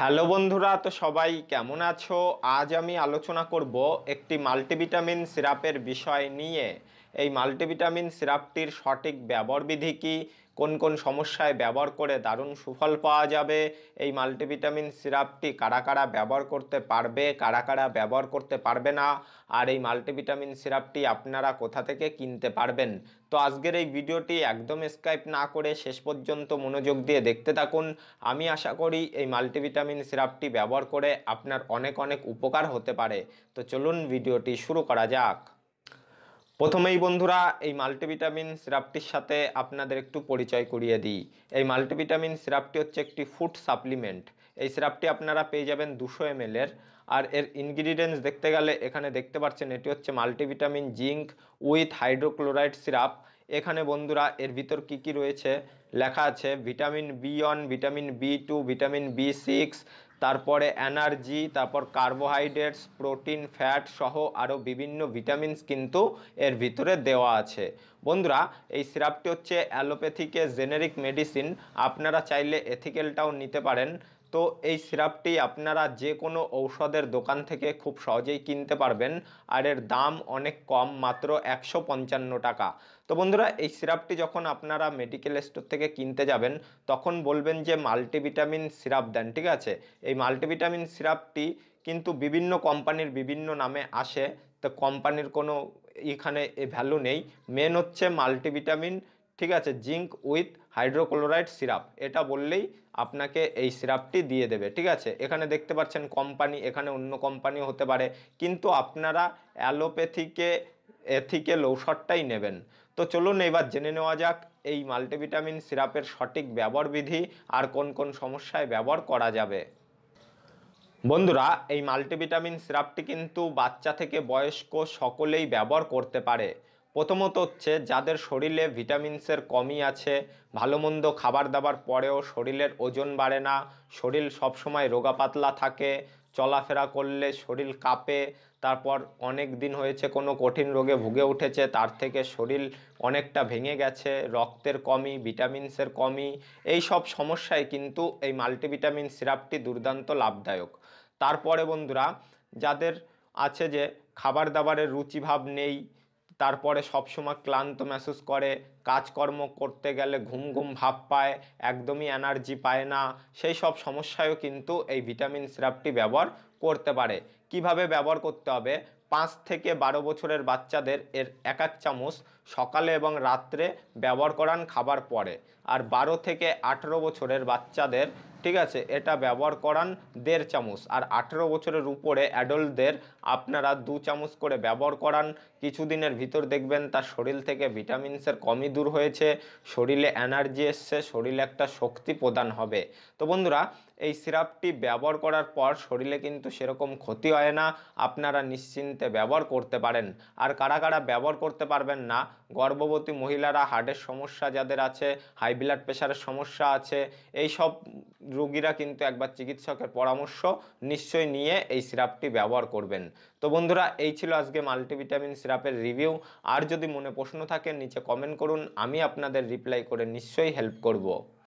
hello বন্ধুরা তো সবাই কেমন আছো আজ আমি আলোচনা করব একটি মাল্টিভিটামিন সিরাপের বিষয় নিয়ে এই মাল্টিভিটামিন সিরাপটির সঠিক ব্যবহার বিধি কী কোন কোন সমস্যায় ব্যবহার করে দারুণ সুফল পাওয়া যাবে এই মাল্টিভিটামিন সিরাপটি কারা কারা ব্যবহার করতে পারবে কারা কারা ব্যবহার করতে পারবে না আর এই মাল্টিভিটামিন সিরাপটি আপনারা কোথা থেকে কিনতে পারবেন তো আজকের এই ভিডিওটি একদম স্কাইপ না করে শেষ পর্যন্ত মনোযোগ দিয়ে দেখতে থাকুন আমি আশা করি এই মাল্টিভিটামিন সিরাপটি ব্যবহার করে আপনার অনেক অনেক উপকার হতে পারে তো চলুন ভিডিওটি শুরু করা যাক প্রথমেই বন্ধুরা এই মাল্টিভিটামিন সিরাপটির সাথে আপনাদের একটু পরিচয় করিয়ে দিই এই মাল্টিভিটামিন সিরাপটি হচ্ছে একটি ফুড সাপ্লিমেন্ট এই সিরাপটি আপনারা পেয়ে যাবেন দুশো এম আর এর ইনগ্রিডিয়েন্টস দেখতে গেলে এখানে দেখতে পাচ্ছেন এটি হচ্ছে multivitamin zinc with hydrochloride syrup এখানে বন্ধুরা এর ভিতর কী কী রয়েছে লেখা আছে vitamin B one vitamin B two vitamin B six তারপরে এনার্জি তারপর কার্বোহাইড্রেটস প্রোটিন ফ্যাট সহ আরও বিভিন্ন ভিটামিনস কিন্তু এর ভিতরে দেওয়া আছে বন্ধুরা এই সিরাপটি হচ্ছে অ্যালোপ্যাথিকে জেনেরিক মেডিসিন আপনারা চাইলে এথিক্যালটাও নিতে পারেন তো এই সিরাপটি আপনারা যে কোনো ঔষধের দোকান থেকে খুব সহজেই কিনতে পারবেন আর এর দাম অনেক কম মাত্র একশো টাকা তো বন্ধুরা এই সিরাপটি যখন আপনারা মেডিকেল স্টোর থেকে কিনতে যাবেন তখন বলবেন যে মাল্টিভিটামিন সিরাপ দেন ঠিক আছে এই মাল্টিভিটামিন সিরাপটি কিন্তু বিভিন্ন কোম্পানির বিভিন্ন নামে আসে তো কোম্পানির কোনো এখানে এ ভ্যালু নেই মেন হচ্ছে মাল্টিভিটামিন ঠিক আছে জিঙ্ক উইথ হাইড্রোক্লোরাইড সিরাপ এটা বললেই আপনাকে এই সিরাপটি দিয়ে দেবে ঠিক আছে এখানে দেখতে পাচ্ছেন কোম্পানি এখানে অন্য কোম্পানিও হতে পারে কিন্তু আপনারা অ্যালোপ্যাথিকে এথিকে ঔষধটাই নেবেন তো চলুন এবার জেনে নেওয়া যাক এই মাল্টিভিটামিন সিরাপের সঠিক ব্যবহার বিধি আর কোন কোন সমস্যায় ব্যবহার করা যাবে বন্ধুরা এই মাল্টিভিটামিন সিরাপটি কিন্তু বাচ্চা থেকে বয়স্ক সকলেই ব্যবহার করতে পারে প্রথমত হচ্ছে যাদের শরীরে ভিটামিনসের কমই আছে ভালো মন্দ খাবার দাবার পরেও শরীরের ওজন বাড়ে না শরীর সবসময় রোগা পাতলা থাকে চলাফেরা করলে শরীর কাঁপে তারপর অনেক দিন হয়েছে কোনো কঠিন রোগে ভুগে উঠেছে তার থেকে শরীর অনেকটা ভেঙে গেছে রক্তের কমি ভিটামিনসের কমি এই সব সমস্যায় কিন্তু এই মাল্টিভিটামিন সিরাপটি দুর্দান্ত লাভদায়ক তারপরে বন্ধুরা যাদের আছে যে খাবার দাবারের রুচিভাব নেই তারপরে সবসময় ক্লান্ত মেসেজ করে কাজকর্ম করতে গেলে ঘুম ঘুম ভাব পায় একদমই এনার্জি পায় না সেই সব সমস্যায়ও কিন্তু এই ভিটামিন সিরাপটি ব্যবহার করতে পারে কিভাবে ব্যবহার করতে হবে পাঁচ থেকে বারো বছরের বাচ্চাদের এর এক এক চামচ সকালে এবং রাত্রে ব্যবহার করান খাবার পরে আর বারো থেকে আঠেরো বছরের বাচ্চাদের ঠিক আছে এটা ব্যবহার করান দেড় চামচ আর আঠেরো বছরের উপরে অ্যাডল্টদের আপনারা দু চামচ করে ব্যবহার করান কিছুদিনের ভিতর দেখবেন তার শরীর থেকে ভিটামিনসের দূর দূর হয়েছে শরীরে এনার্জি এসছে শরীরে একটা শক্তি প্রদান হবে তো বন্ধুরা এই সিরাপটি ব্যবহার করার পর শরীরে কিন্তু সেরকম ক্ষতি হয় না আপনারা নিশ্চিন্তে ব্যবহার করতে পারেন আর কারা কারা ব্যবহার করতে পারবেন না গর্ভবতী মহিলারা হার্টের সমস্যা যাদের আছে হাই ব্লাড প্রেশারের সমস্যা আছে এই সব রোগীরা কিন্তু একবার চিকিৎসকের পরামর্শ নিশ্চয় নিয়ে এই সিরাপটি ব্যবহার করবেন তো বন্ধুরা এই ছিল আজকে মাল্টিভিটামিন সিরাপের রিভিউ আর যদি মনে প্রশ্ন থাকে নিচে কমেন্ট করুন আমি আপনাদের রিপ্লাই করে নিশ্চয়ই হেল্প করব